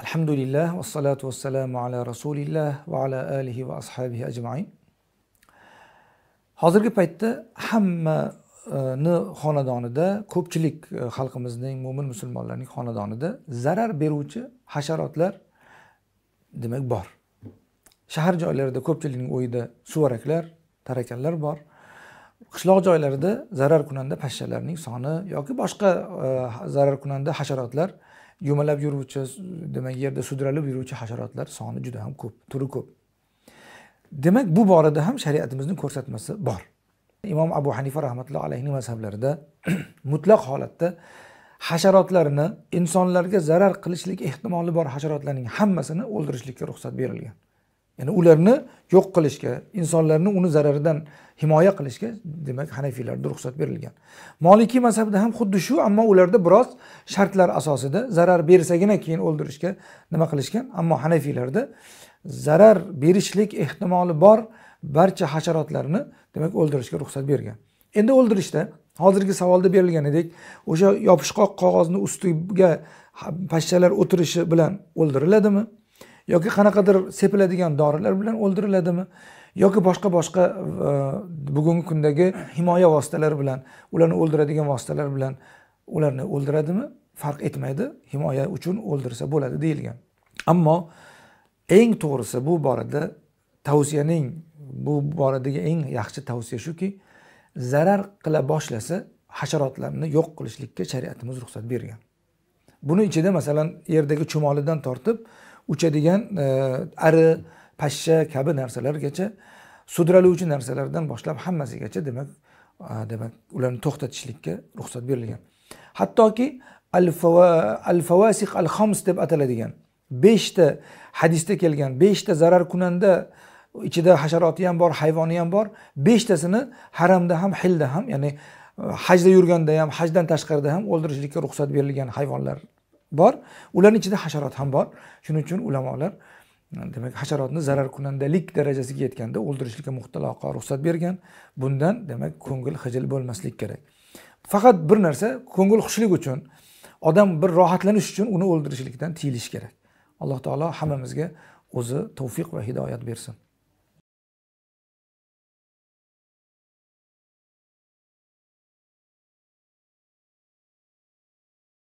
alhamdulillah vassalatu vassalamu ala rasulilloh va ala alihi va ashabihi ajmain hozirgi paytda hammani xonadonida ko'pchilik e, xalqimizning mo'min musulmonlarning xonadonida zarar beruvchi hasharotlar demak bor shahar joylarida ko'pchilikning uyida suvaraklar tarakanlar bor qishloq joylarida zarar kunanda pashshalarning soni yoki boshqa e, zarar kunanda hasharotlar yumalab yuruvchi demak yerda sudralib yuruvchi hasharotlar soni juda ham ko'p turi ko'p demak bu borada ham shariatimizni ko'rsatmasi bor imom abu hanifa rahmatullohi alayhi mazhablarida mutlaq holatda hasharotlarni insonlarga zarar qilishlik ehtimoli bor hasharotlarning hammasini o'ldirishlikka ruxsat berilgan ya'ni ularni yo'q qilishga insonlarni uni zararidan himoya qilishga demak hanafiylarda ruxsat berilgan molikiy mazhabida ham xuddi shu ammo ularda biroz shartlar asosida zarar bersagina keyin o'ldirishga nima qilishgan ammo hanafiylarda zarar berishlik ehtimoli bor barcha hasharotlarni demak o'ldirishga ruxsat bergan endi o'ldirishda hozirgi savolda berilgan o'sha yopishqoq qog'ozni ustiga pashshalar o'tirishi bilan o'ldiriladimi yoki qanaqadir sepiladigan dorilar bilan o'ldiriladimi yoki boshqa boshqa e, bugungi kundagi himoya vositalari bilan ularni o'ldiradigan vositalar bilan ularni o'ldiradimi farq etmaydi himoya uchun o'ldirsa bo'ladi deyilgan ammo eng to'g'risi bu borada tavsiyaning bu boradagi eng yaxshi tavsiya shuki zarar qila boshlasa hasharotlarni yo'q qilishlikka shariatimiz ruxsat bergan buni ichida masalan yerdagi chumolidan tortib uchadigan e, ari pashsha kabi narsalargacha sudraluvchi narsalardan boshlab hammasigacha demak demak ularni to'xtatishlikka ruxsat berilgan hattoki al favasiq al xoms deb ataladigan beshta hadisda kelgan beshta zarar kunanda ichida hasharoti ham bor hayvoni ham bor beshtasini haramda ham hilda ham ya'ni e, hajda yurganda ham hajdan tashqarida ham o'ldirishlikka ruxsat berilgan hayvonlar bor ularni ichida hasharot ham bor shuning uchun ulamolar demak hasharotni zarar kunandalik darajasiga yetganda o'ldirishlikka mutlaqo ruxsat bergan bundan demak ko'ngil hijil bo'lmaslik kerak faqat bir narsa ko'ngil xushlik uchun odam bir rohatlanish uchun uni o'ldirishlikdan tiyilish kerak alloh taolo hammamizga o'zi tavfiq va hidoyat bersin